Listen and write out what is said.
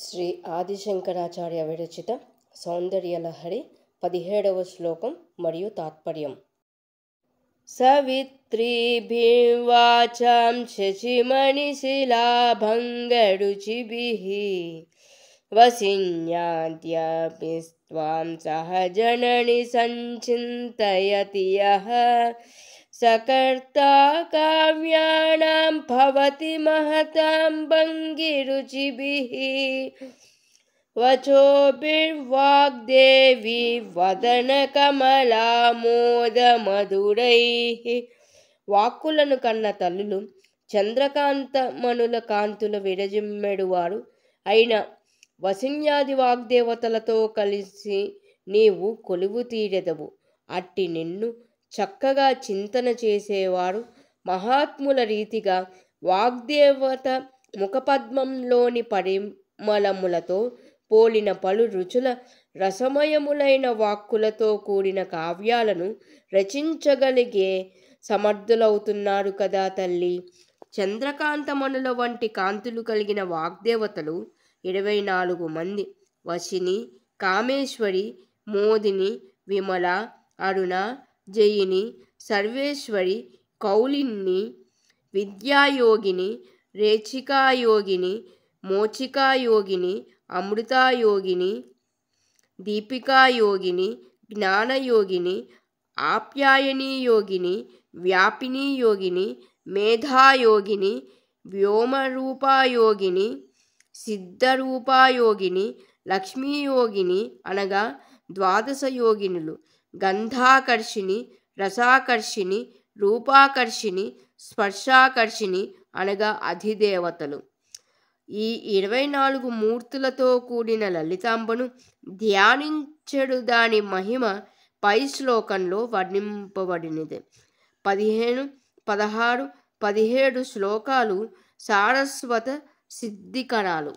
శ్రీ ఆదిశంకరాచార్య విరచిత సౌందర్యలహరి పదిహేడవ శ్లోకం మరియు తాత్పర్యం సవిత్రీభివాచాం శశిమణిశిలాభంగరుచిభిः వసిన్యాద్యాపి సహ జనని సంచింతయతి यः కావ్యా భవతి भवति వచోర్వాగ్దేవి వదన కమలామోద మధురై వాక్కులను కన్న తల్లులు చంద్రకాంతమణుల కాంతుల వారు అయిన వసిన్యాది వాగ్దేవతలతో కలిసి నీవు కొలువు తీరెదవు అట్టి నిన్ను చక్కగా చింతన చేసేవారు మహాత్ముల రీతిగా వాగ్దేవత ముఖపద్మంలోని పరిమళములతో పోలిన పలు రుచుల రసమయములైన వాక్కులతో కూడిన కావ్యాలను రచించగలిగే సమర్థులవుతున్నారు కదా తల్లి చంద్రకాంతమణుల వంటి కాంతులు కలిగిన వాగ్దేవతలు ఇరవై నాలుగు మంది వశిని కామేశ్వరి మోదిని విమల అరుణ జయిని సర్వేశ్వరి కౌలిన్ని విద్యాయోగిని రేచికాయోగిని మోచికాయోగిని అమృతాయోగిని దీపికాయోగిని జ్ఞానయోగిని ఆప్యాయనీయోగిని వ్యాపినీయోగిని మేధాయోగిని వ్యోమరూపాయోగిని సిద్ధరూపాయోగిని లక్ష్మీయోగిని అనగా ద్వాదశయోగినులు గంధాకర్షిణి రసాకర్షిణి రూపాకర్షిణి స్పర్శాకర్షిణి అనగా అధిదేవతలు ఈ ఇరవై నాలుగు మూర్తులతో కూడిన లలితాంబను ధ్యానించడు దాని మహిమ పై శ్లోకంలో వర్ణింపబడినది పదిహేను పదహారు పదిహేడు శ్లోకాలు సారస్వత సిద్ధికణాలు